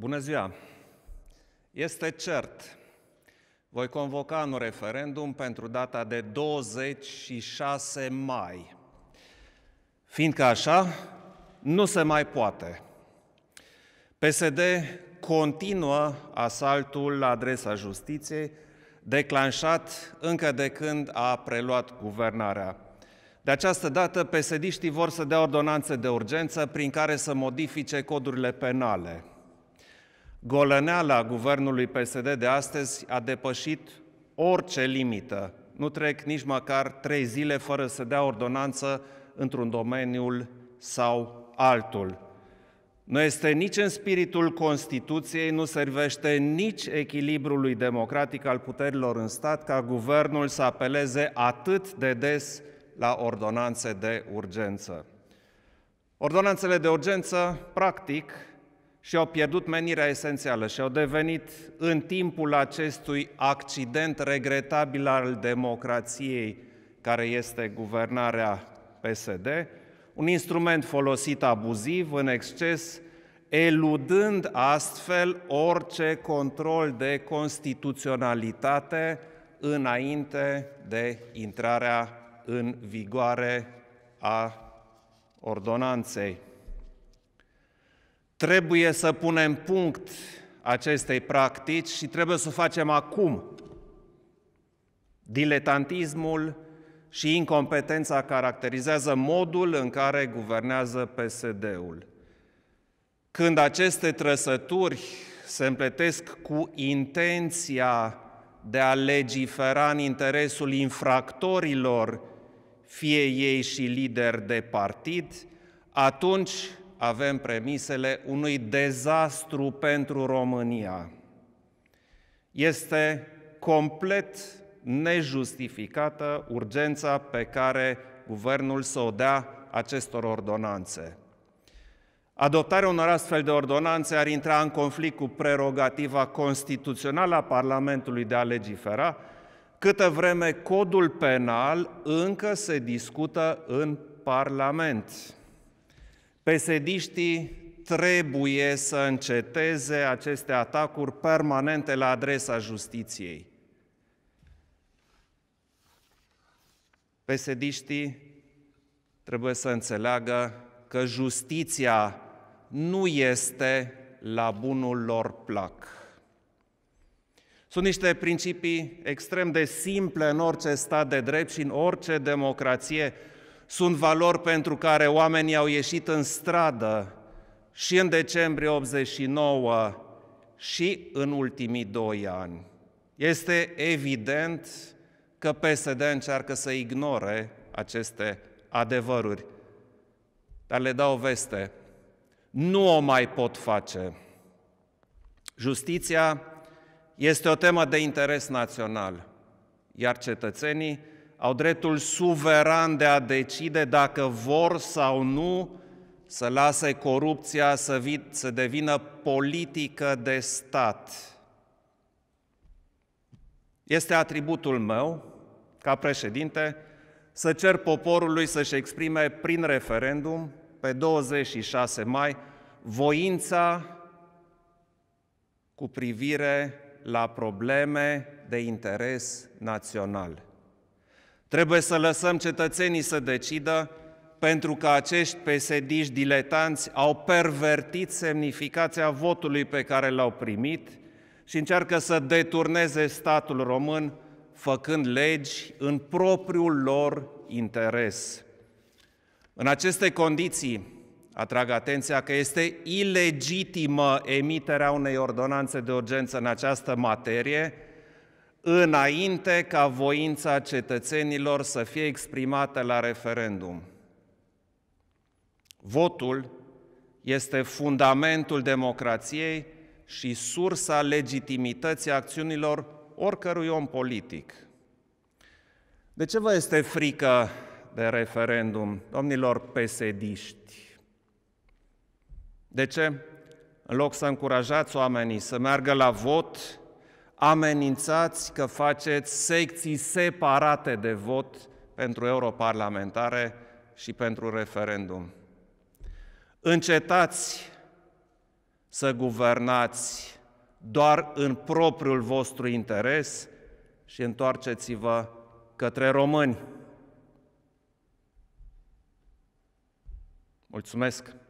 Bună ziua! Este cert, voi convoca un referendum pentru data de 26 mai. Fiindcă așa, nu se mai poate. PSD continuă asaltul la adresa justiției, declanșat încă de când a preluat guvernarea. De această dată, psd vor să dea ordonanțe de urgență prin care să modifice codurile penale – Golăneala guvernului PSD de astăzi a depășit orice limită. Nu trec nici măcar trei zile fără să dea ordonanță într-un domeniul sau altul. Nu este nici în spiritul Constituției, nu servește nici echilibrului democratic al puterilor în stat ca guvernul să apeleze atât de des la ordonanțe de urgență. Ordonanțele de urgență, practic, și au pierdut menirea esențială și au devenit în timpul acestui accident regretabil al democrației care este guvernarea PSD, un instrument folosit abuziv, în exces, eludând astfel orice control de constituționalitate înainte de intrarea în vigoare a ordonanței. Trebuie să punem punct acestei practici și trebuie să o facem acum. Diletantismul și incompetența caracterizează modul în care guvernează PSD-ul. Când aceste trăsături se împletesc cu intenția de a legifera în interesul infractorilor, fie ei și lideri de partid, atunci avem premisele unui dezastru pentru România. Este complet nejustificată urgența pe care guvernul să o dea acestor ordonanțe. Adoptarea unor astfel de ordonanțe ar intra în conflict cu prerogativa constituțională a Parlamentului de a legifera, câtă vreme codul penal încă se discută în Parlament. Pesediștii trebuie să înceteze aceste atacuri permanente la adresa justiției. Pesediștii trebuie să înțeleagă că justiția nu este la bunul lor plac. Sunt niște principii extrem de simple în orice stat de drept și în orice democrație, sunt valori pentru care oamenii au ieșit în stradă și în decembrie 89 și în ultimii doi ani. Este evident că PSD încearcă să ignore aceste adevăruri, dar le dau o veste. Nu o mai pot face. Justiția este o temă de interes național, iar cetățenii au dreptul suveran de a decide dacă vor sau nu să lase corupția să, vi- să devină politică de stat. Este atributul meu, ca președinte, să cer poporului să-și exprime prin referendum, pe 26 mai, voința cu privire la probleme de interes național. Trebuie să lăsăm cetățenii să decidă, pentru că acești pesediști diletanți au pervertit semnificația votului pe care l-au primit și încearcă să deturneze statul român, făcând legi în propriul lor interes. În aceste condiții, atrag atenția că este ilegitimă emiterea unei ordonanțe de urgență în această materie, înainte ca voința cetățenilor să fie exprimată la referendum. Votul este fundamentul democrației și sursa legitimității acțiunilor oricărui om politic. De ce vă este frică de referendum, domnilor pesediști? De ce, în loc să încurajați oamenii să meargă la vot, amenințați că faceți secții separate de vot pentru europarlamentare și pentru referendum. Încetați să guvernați doar în propriul vostru interes și întoarceți-vă către români. Mulțumesc!